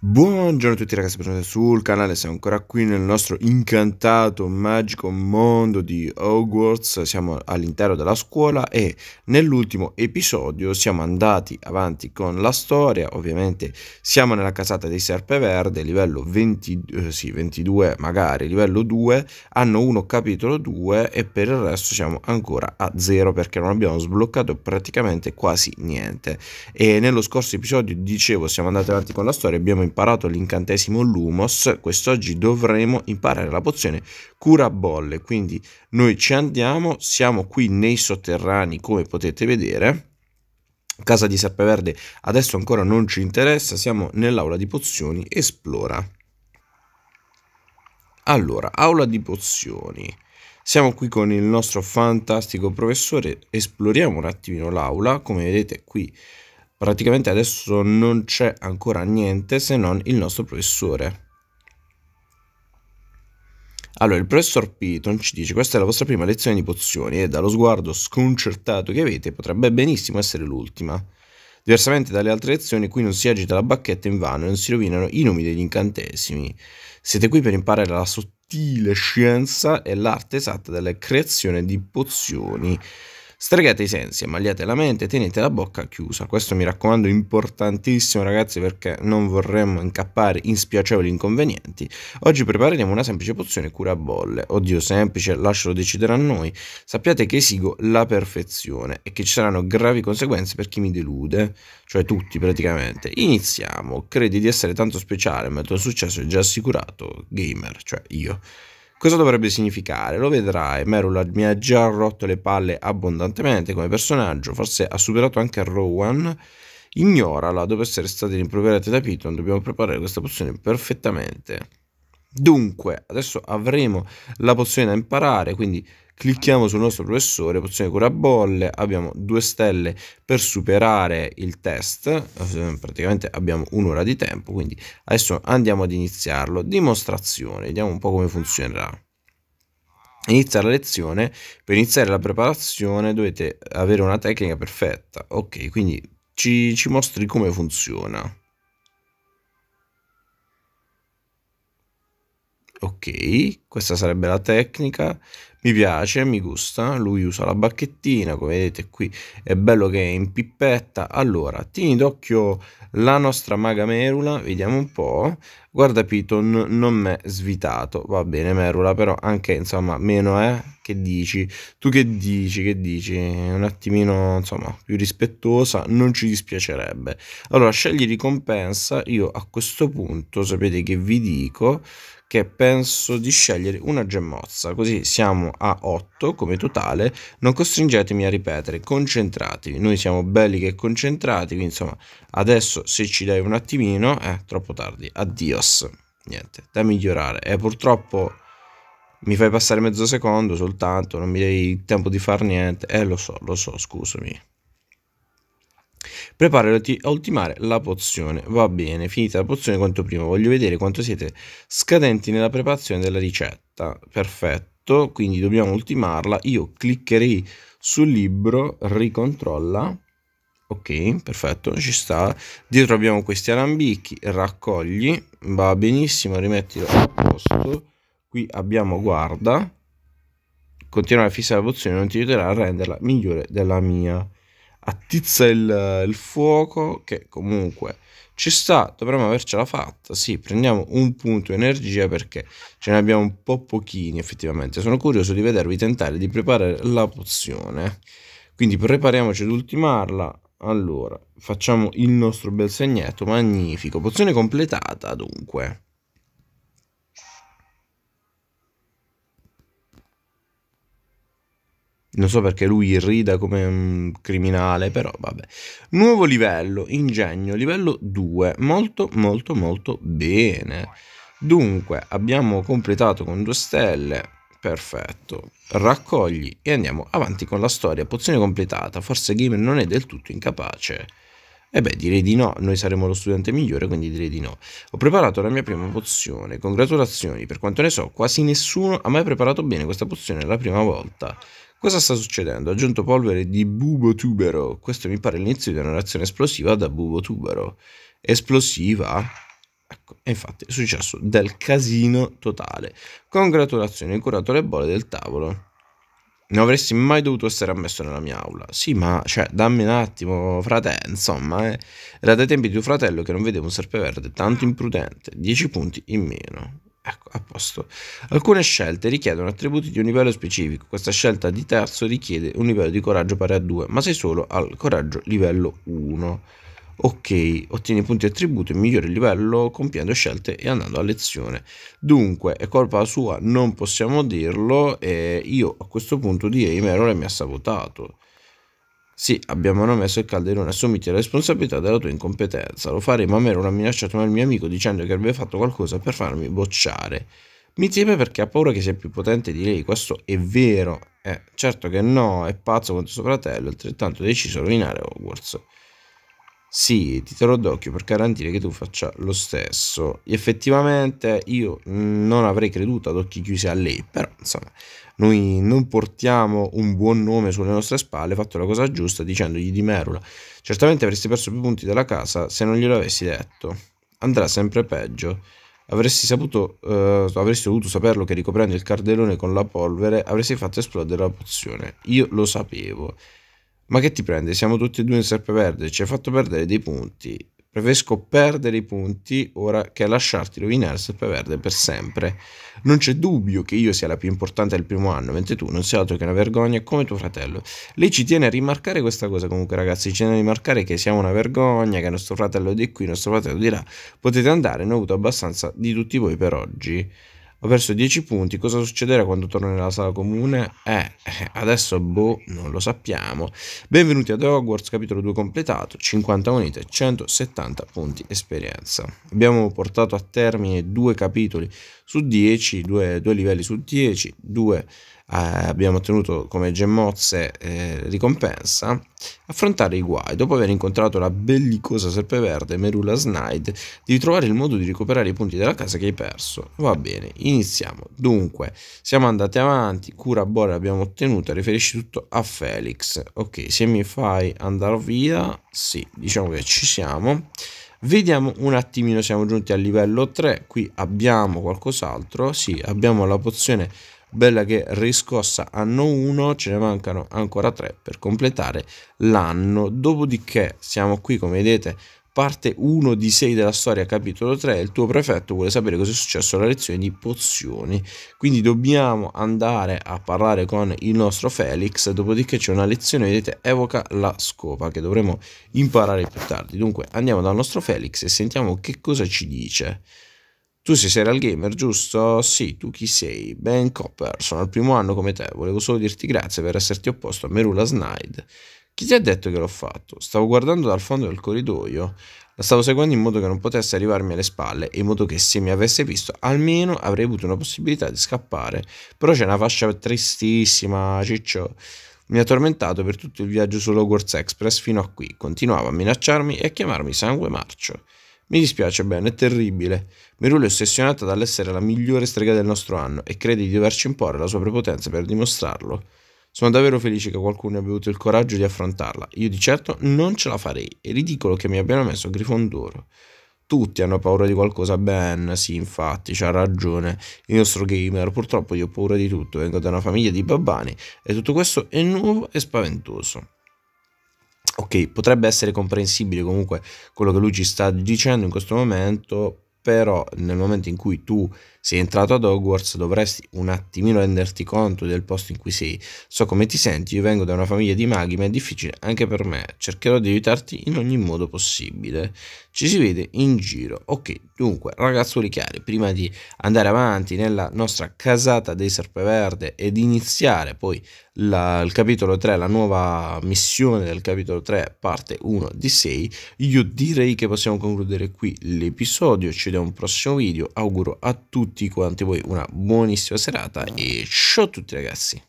Buongiorno a tutti ragazzi, benvenuti sul canale, siamo ancora qui nel nostro incantato, magico mondo di Hogwarts, siamo all'interno della scuola e nell'ultimo episodio siamo andati avanti con la storia, ovviamente siamo nella casata dei Serpeverde, livello 20, eh, sì, 22 magari, livello 2, anno 1 capitolo 2 e per il resto siamo ancora a zero perché non abbiamo sbloccato praticamente quasi niente e nello scorso episodio dicevo siamo andati avanti con la storia abbiamo imparato l'incantesimo Lumos, quest'oggi dovremo imparare la pozione Cura Bolle. Quindi noi ci andiamo, siamo qui nei sotterranei come potete vedere. Casa di Serpeverde adesso ancora non ci interessa, siamo nell'aula di pozioni, esplora. Allora, aula di pozioni. Siamo qui con il nostro fantastico professore, esploriamo un attimino l'aula, come vedete qui praticamente adesso non c'è ancora niente se non il nostro professore. Allora, il professor Piton ci dice: Questa è la vostra prima lezione di pozioni e dallo sguardo sconcertato che avete potrebbe benissimo essere l'ultima. Diversamente dalle altre lezioni, qui non si agita la bacchetta in vano e non si rovinano i nomi degli incantesimi. Siete qui per imparare la sottile scienza e l'arte esatta della creazione di pozioni. Stregate i sensi, ammagliate la mente, tenete la bocca chiusa. Questo mi raccomando è importantissimo ragazzi perché non vorremmo incappare in spiacevoli inconvenienti. Oggi prepareremo una semplice pozione cura a bolle. Oddio semplice, lascialo decidere a noi. Sappiate che esigo la perfezione e che ci saranno gravi conseguenze per chi mi delude, cioè tutti praticamente. Iniziamo, credi di essere tanto speciale ma il tuo successo è già assicurato, gamer, cioè io. Cosa dovrebbe significare? Lo vedrai, Merular mi ha già rotto le palle abbondantemente come personaggio, forse ha superato anche Rowan. Ignorala, dopo essere stati rimproverati da Piton, dobbiamo preparare questa pozione perfettamente. Dunque, adesso avremo la pozione da imparare, quindi clicchiamo sul nostro professore, pozione cura bolle, abbiamo due stelle per superare il test, eh, praticamente abbiamo un'ora di tempo, quindi adesso andiamo ad iniziarlo. Dimostrazione, vediamo un po' come funzionerà. Inizia la lezione, per iniziare la preparazione dovete avere una tecnica perfetta, ok, quindi ci, ci mostri come funziona. ok, questa sarebbe la tecnica, mi piace, mi gusta, lui usa la bacchettina, come vedete qui è bello che è in pippetta, allora tieni d'occhio la nostra maga merula, vediamo un po', guarda Piton non m'è svitato, va bene merula però anche insomma meno è, eh? che dici, tu che dici, che dici, un attimino insomma più rispettosa, non ci dispiacerebbe, allora scegli ricompensa, io a questo punto sapete che vi dico che penso di scegliere una gemmozza, così siamo a 8 come totale, non costringetemi a ripetere, concentratevi, noi siamo belli che concentrati, quindi insomma adesso se ci dai un attimino, eh, troppo tardi, addios, niente, da migliorare, e eh, purtroppo mi fai passare mezzo secondo soltanto, non mi dai il tempo di fare niente, eh lo so, lo so, scusami. Preparati a ultimare la pozione. Va bene, finita la pozione quanto prima. Voglio vedere quanto siete scadenti nella preparazione della ricetta. Perfetto fatto, quindi dobbiamo ultimarla, io cliccherei sul libro, ricontrolla, ok, perfetto, ci sta, dietro abbiamo questi alambicchi, raccogli, va benissimo, rimettilo a posto, qui abbiamo guarda, continuare a fissare la pozione non ti aiuterà a renderla migliore della mia attizza il, il fuoco che comunque ci sta, dovremmo avercela fatta. Sì, prendiamo un punto energia perché ce ne abbiamo un po' pochini effettivamente. Sono curioso di vedervi tentare di preparare la pozione. Quindi prepariamoci ad ultimarla. Allora, facciamo il nostro bel segnetto magnifico. Pozione completata dunque. non so perché lui rida come un criminale, però vabbè. Nuovo livello, ingegno, livello 2, molto molto molto bene. Dunque, abbiamo completato con due stelle, perfetto. Raccogli e andiamo avanti con la storia, pozione completata, forse Gamer non è del tutto incapace. E beh, direi di no, noi saremo lo studente migliore, quindi direi di no. Ho preparato la mia prima pozione, congratulazioni, per quanto ne so, quasi nessuno ha mai preparato bene questa pozione la prima volta. Cosa sta succedendo? Ha aggiunto polvere di bubo tubero. Questo mi pare l'inizio di una reazione esplosiva da bubo tubero. Esplosiva? Ecco, infatti è successo del casino totale. Congratulazioni, hai curato le bolle del tavolo. Non avresti mai dovuto essere ammesso nella mia aula. Sì, ma cioè, dammi un attimo, frate, insomma, eh. Era dai tempi di tuo fratello che non vedevo un serpeverde tanto imprudente. 10 punti in meno. Ecco, a posto. Alcune scelte richiedono attributi di un livello specifico. Questa scelta di terzo richiede un livello di coraggio pari a 2, ma sei solo al coraggio livello 1. Ok, ottieni punti attributi e migliori il livello compiendo scelte e andando a lezione. Dunque, è colpa sua, non possiamo dirlo, e io a questo punto di Aimer mi ha sabotato. Sì, abbiamo ammesso il calderone, assumiti la responsabilità della tua incompetenza. Lo faremo a me, non ha minacciato mai mio amico dicendo che avrebbe fatto qualcosa per farmi bocciare. Mi teme perché ha paura che sia più potente di lei, questo è vero. Eh, certo che no, è pazzo quanto suo fratello, altrettanto deciso a rovinare Hogwarts. Sì, ti terrò d'occhio per garantire che tu faccia lo stesso. Effettivamente io non avrei creduto ad occhi chiusi a lei, però insomma, noi non portiamo un buon nome sulle nostre spalle, fatto la cosa giusta dicendogli di Merula. Certamente avresti perso più punti della casa se non glielo avessi detto. Andrà sempre peggio. Avresti, saputo, eh, avresti dovuto saperlo che ricoprendo il cardellone con la polvere avresti fatto esplodere la pozione. Io lo sapevo. Ma che ti prende? Siamo tutti e due in serpeverde, ci hai fatto perdere dei punti. Preferisco perdere i punti ora che lasciarti rovinare il serpeverde per sempre. Non c'è dubbio che io sia la più importante del primo anno, mentre tu non sei altro che una vergogna come tuo fratello. Lei ci tiene a rimarcare questa cosa comunque ragazzi, ci tiene a rimarcare che siamo una vergogna, che nostro fratello è di qui, nostro fratello di là. Potete andare, ne ho avuto abbastanza di tutti voi per oggi. Ho perso 10 punti, cosa succederà quando torno nella sala comune? Eh, eh, adesso boh, non lo sappiamo. Benvenuti ad Hogwarts, capitolo 2 completato, 50 monete, 170 punti esperienza. Abbiamo portato a termine due capitoli su 10, due, due livelli su 10, due eh, abbiamo ottenuto come gemmozze eh, ricompensa, affrontare i guai dopo aver incontrato la bellicosa serpeverde Merula Snide devi trovare il modo di recuperare i punti della casa che hai perso va bene iniziamo dunque siamo andati avanti cura bore abbiamo ottenuto riferisci tutto a Felix ok se mi fai andare via sì diciamo che ci siamo Vediamo un attimino, siamo giunti al livello 3, qui abbiamo qualcos'altro, sì, abbiamo la pozione bella che riscossa anno 1, ce ne mancano ancora 3 per completare l'anno, dopodiché siamo qui come vedete parte 1 di 6 della storia, capitolo 3, il tuo prefetto vuole sapere cosa è successo alla lezione di pozioni. Quindi dobbiamo andare a parlare con il nostro Felix, dopodiché c'è una lezione, vedete, evoca la scopa, che dovremo imparare più tardi. Dunque andiamo dal nostro Felix e sentiamo che cosa ci dice. Tu sei serial gamer, giusto? Sì, tu chi sei? Ben Copper, sono al primo anno come te, volevo solo dirti grazie per esserti opposto a Merula Snide. Chi ti ha detto che l'ho fatto? Stavo guardando dal fondo del corridoio, la stavo seguendo in modo che non potesse arrivarmi alle spalle e in modo che se mi avesse visto almeno avrei avuto una possibilità di scappare. Però c'è una fascia tristissima, ciccio. Mi ha tormentato per tutto il viaggio su sull'Hogwarts Express fino a qui. Continuava a minacciarmi e a chiamarmi sangue marcio. Mi dispiace Ben, è terribile. Merula è ossessionata dall'essere la migliore strega del nostro anno e crede di doverci imporre la sua prepotenza per dimostrarlo. Sono davvero felice che qualcuno abbia avuto il coraggio di affrontarla. Io di certo non ce la farei. È ridicolo che mi abbiano messo Grifondoro. Tutti hanno paura di qualcosa, Ben, sì, infatti, c'ha ragione. Il nostro gamer, purtroppo io ho paura di tutto, vengo da una famiglia di babbani e tutto questo è nuovo e spaventoso. Ok, potrebbe essere comprensibile comunque quello che lui ci sta dicendo in questo momento, però nel momento in cui tu sei entrato ad Hogwarts, dovresti un attimino renderti conto del posto in cui sei. So come ti senti, io vengo da una famiglia di maghi, ma è difficile anche per me. Cercherò di aiutarti in ogni modo possibile. Ci si vede in giro. Ok, dunque, ragazzoli cari, prima di andare avanti nella nostra casata dei Serpeverde ed iniziare poi la, il capitolo 3, la nuova missione del capitolo 3, parte 1 di 6, io direi che possiamo concludere qui l'episodio. Ci vediamo al prossimo video. Auguro a tutti tutti quanti voi una buonissima serata e ciao a tutti ragazzi.